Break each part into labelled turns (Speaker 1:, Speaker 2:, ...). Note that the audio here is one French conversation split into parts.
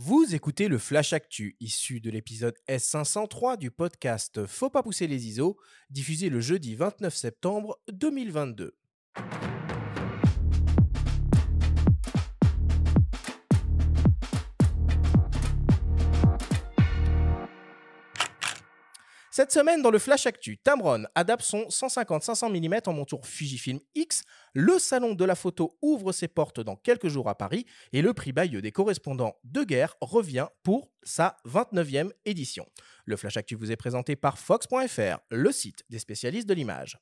Speaker 1: Vous écoutez le Flash Actu, issu de l'épisode S503 du podcast Faut pas pousser les ISO, diffusé le jeudi 29 septembre 2022. Cette semaine, dans le Flash Actu, Tamron adapte son 150-500 mm en monture Fujifilm X. Le salon de la photo ouvre ses portes dans quelques jours à Paris et le prix Bayeux des correspondants de guerre revient pour sa 29e édition. Le Flash Actu vous est présenté par Fox.fr, le site des spécialistes de l'image.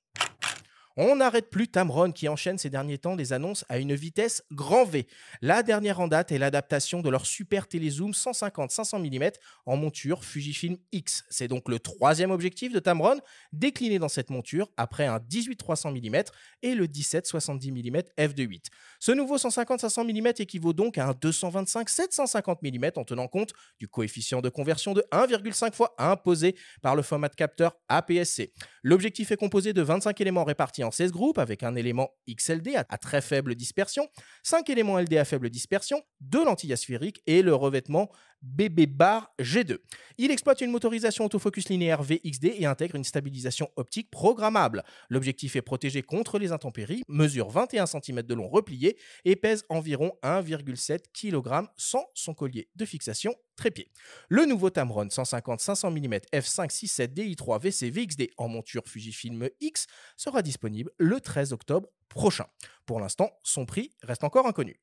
Speaker 1: On n'arrête plus Tamron qui enchaîne ces derniers temps des annonces à une vitesse grand V. La dernière en date est l'adaptation de leur super télézoom 150-500 mm en monture Fujifilm X. C'est donc le troisième objectif de Tamron décliné dans cette monture après un 18-300 mm et le 17-70 mm f2.8. Ce nouveau 150-500 mm équivaut donc à un 225-750 mm en tenant compte du coefficient de conversion de 1,5 fois imposé par le format de capteur APS-C. L'objectif est composé de 25 éléments répartis 16 groupes avec un élément XLD à, très faible dispersion, 5 éléments LD à faible dispersion, de lentilles asphériques et le revêtement BB Bar G2. Il exploite une motorisation autofocus linéaire VXD et intègre une stabilisation optique programmable. L'objectif est protégé contre les intempéries, mesure 21 cm de long replié et pèse environ 1,7 kg sans son collier de fixation trépied. Le nouveau Tamron 150-500 mm f567DI3 VC VXD en monture Fujifilm X sera disponible le 13 octobre prochain. Pour l'instant, son prix reste encore inconnu.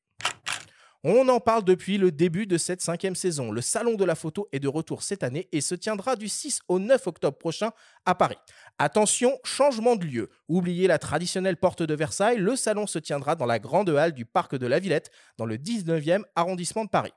Speaker 1: On en parle depuis le début de cette cinquième saison. Le Salon de la photo est de retour cette année et se tiendra du 6 au 9 octobre prochain à Paris. Attention, changement de lieu. Oubliez la traditionnelle porte de Versailles, le salon se tiendra dans la grande halle du Parc de la Villette, dans le 19e arrondissement de Paris.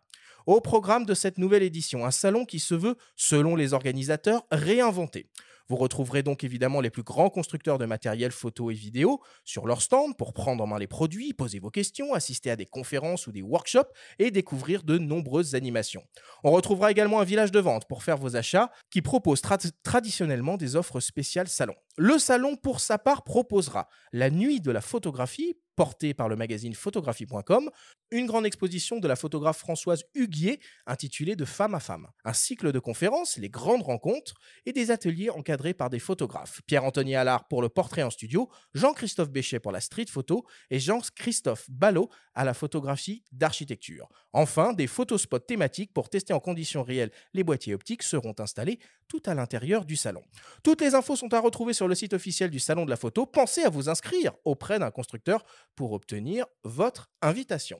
Speaker 1: Au programme de cette nouvelle édition, un salon qui se veut, selon les organisateurs, réinventé. Vous retrouverez donc évidemment les plus grands constructeurs de matériel photo et vidéo sur leur stand pour prendre en main les produits, poser vos questions, assister à des conférences ou des workshops et découvrir de nombreuses animations. On retrouvera également un village de vente pour faire vos achats qui propose traditionnellement des offres spéciales salon. Le salon, pour sa part, proposera la nuit de la photographie portée par le magazine photographie.com, une grande exposition de la photographe Françoise Huguier intitulée De femme à femme, un cycle de conférences, les grandes rencontres et des ateliers encadrés par des photographes. Pierre-Anthony Allard pour le portrait en studio, Jean-Christophe Béchet pour la street photo et Jean-Christophe Ballot à la photographie d'architecture. Enfin, des photospots thématiques pour tester en conditions réelles les boîtiers optiques seront installés tout à l'intérieur du salon. Toutes les infos sont à retrouver sur le site officiel du salon de la photo. Pensez à vous inscrire auprès d'un constructeur pour obtenir votre invitation.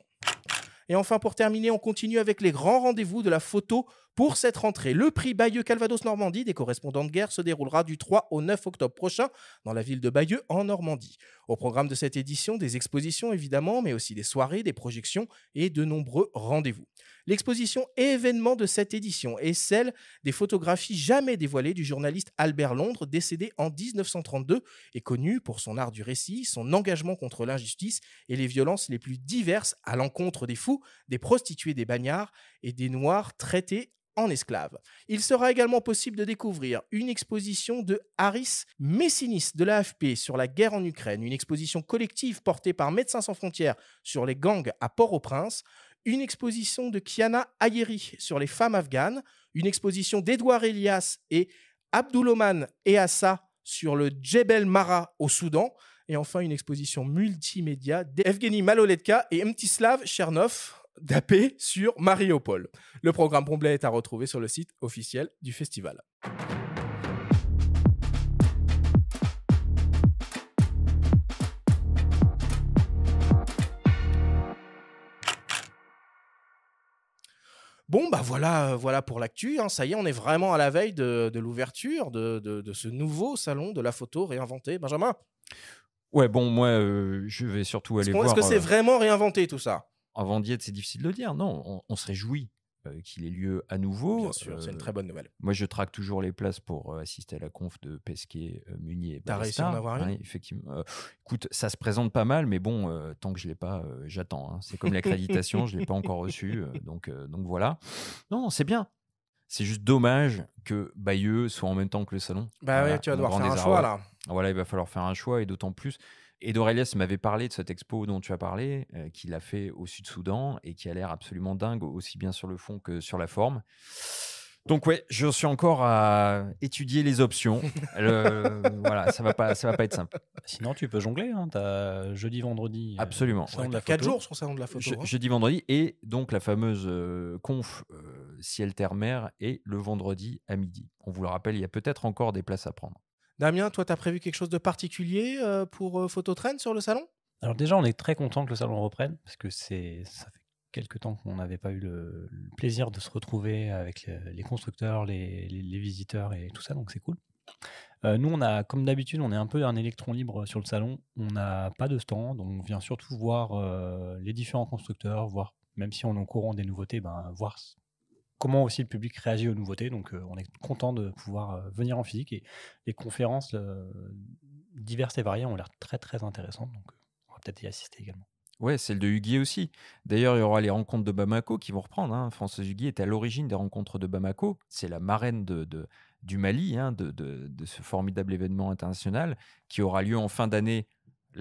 Speaker 1: Et enfin, pour terminer, on continue avec les grands rendez-vous de la photo pour cette rentrée, le prix Bayeux-Calvados-Normandie des correspondants de guerre se déroulera du 3 au 9 octobre prochain dans la ville de Bayeux en Normandie. Au programme de cette édition, des expositions évidemment, mais aussi des soirées, des projections et de nombreux rendez-vous. L'exposition événement de cette édition est celle des photographies jamais dévoilées du journaliste Albert Londres, décédé en 1932 et connu pour son art du récit, son engagement contre l'injustice et les violences les plus diverses à l'encontre des fous, des prostituées, des bagnards et des noirs traités en esclaves. Il sera également possible de découvrir une exposition de Harris Messinis de l'AFP sur la guerre en Ukraine, une exposition collective portée par Médecins sans frontières sur les gangs à Port-au-Prince, une exposition de Kiana Ayeri sur les femmes afghanes, une exposition d'Edouard Elias et Abdouloman Eassa sur le Djebel Mara au Soudan, et enfin une exposition multimédia d'Evgeny Maloletka et Mtislav Chernov Dapé sur Mariupol. Le programme complet est à retrouver sur le site officiel du festival. Bon, bah voilà, voilà pour l'actu. Hein. Ça y est, on est vraiment à la veille de, l'ouverture de, ce nouveau salon de la photo réinventé. Benjamin
Speaker 2: Ouais, bon, moi, euh, je vais surtout aller voir. Est-ce que c'est euh, vraiment
Speaker 1: réinventé tout ça avant d'y être, c'est difficile de le dire. Non, on, se réjouit
Speaker 2: euh, qu'il ait lieu à nouveau. Bien sûr, c'est une euh, très bonne nouvelle. Moi, je traque toujours les places pour euh, assister à la conf de Pesquet, Munier et T'as réussi à en avoir une Effectivement. écoute, ça se présente pas mal, mais bon, tant que je ne l'ai pas, j'attends. Hein. C'est comme l'accréditation, je ne l'ai pas encore reçue. donc, donc voilà. Non, c'est bien. C'est juste dommage que Bayeux soit en même temps que le salon. Bah oui, tu vas devoir faire un choix là. Voilà, il va falloir faire un choix et d'autant plus. Et Dorelias m'avait parlé de cette expo dont tu as parlé, euh, qu'il a fait au Sud-Soudan et qui a l'air absolument dingue, aussi bien sur le fond que sur la forme. Donc ouais, je suis encore à étudier les options. voilà, ça va pas, ça va pas être simple. Sinon, tu peux jongler. Hein, as jeudi, vendredi. Euh, absolument. quatre jours sur le salon de la photo. Hein. Jeudi, vendredi et donc la fameuse euh, conf ciel terre mer et le vendredi à midi. On vous le rappelle, il y a peut-être encore des places à prendre.
Speaker 1: Damien, toi, tu as prévu quelque chose de particulier euh, pour euh, Phototrend sur le salon
Speaker 2: Alors déjà, on est très content que le salon reprenne, parce que c'est ça fait quelques temps qu'on n'avait pas eu le, plaisir de se retrouver avec les, constructeurs, les, visiteurs et tout ça, donc c'est cool. Euh, nous, on a, comme d'habitude, on est un peu un électron libre sur le salon. On n'a pas de stand, donc on vient surtout voir les différents constructeurs, voir, même si on est au courant des nouveautés, ben, voir comment aussi le public réagit aux nouveautés. Donc, euh, on est content de pouvoir euh, venir en physique et les conférences euh, diverses et variées ont l'air très très intéressantes. Donc, on va peut-être y assister également. Ouais, celle de Huguier aussi. D'ailleurs, il y aura les rencontres de Bamako qui vont reprendre. Hein. Françoise Huguier est à l'origine des rencontres de Bamako. C'est la marraine du Mali, hein, de, ce formidable événement international qui aura lieu en fin d'année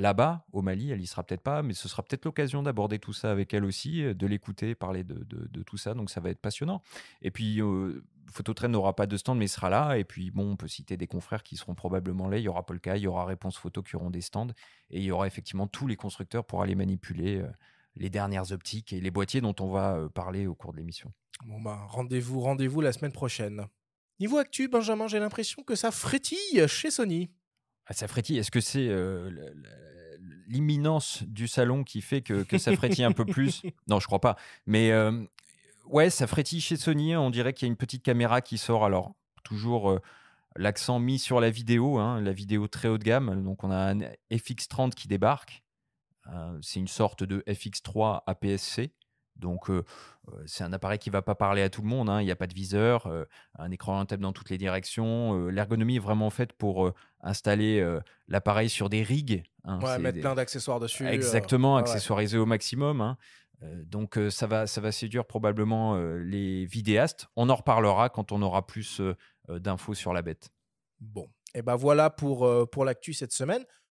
Speaker 2: là-bas, au Mali, elle y sera peut-être pas, mais ce sera peut-être l'occasion d'aborder tout ça avec elle aussi, euh, de l'écouter, parler de, tout ça. Donc ça va être passionnant. Et puis, euh, Phototrain n'aura pas de stand, mais sera là. Et puis, bon, on peut citer des confrères qui seront probablement là. Il y aura Polka, il y aura Réponse Photo qui auront des stands. Et il y aura effectivement tous les constructeurs pour aller manipuler euh, les dernières optiques et les boîtiers dont on va euh, parler au cours de l'émission.
Speaker 1: Bon, bah, rendez-vous, rendez-vous la semaine prochaine. Niveau actu, Benjamin, j'ai l'impression que ça frétille chez Sony. Ça frétille. est-ce que
Speaker 2: c'est l'imminence du salon qui fait que, ça frétille un peu plus Non, je crois pas. Mais ouais, ça frétille chez Sony, on dirait qu'il y a une petite caméra qui sort. Alors, toujours l'accent mis sur la vidéo, hein, la vidéo très haut de gamme. Donc, on a un FX30 qui débarque. c'est une sorte de FX3 APS-C. Donc, c'est un appareil qui ne va pas parler à tout le monde. Hein. Il n'y a pas de viseur, un écran orientable dans toutes les directions. L'ergonomie est vraiment faite pour installer l'appareil sur des rigs. Hein, mettre plein d'accessoires dessus. Exactement, accessoiriser au maximum. Hein, donc ça, va, ça va séduire probablement les vidéastes. On en reparlera quand on aura plus d'infos sur la bête.
Speaker 1: Bon, et ben voilà pour, pour l'actu cette semaine.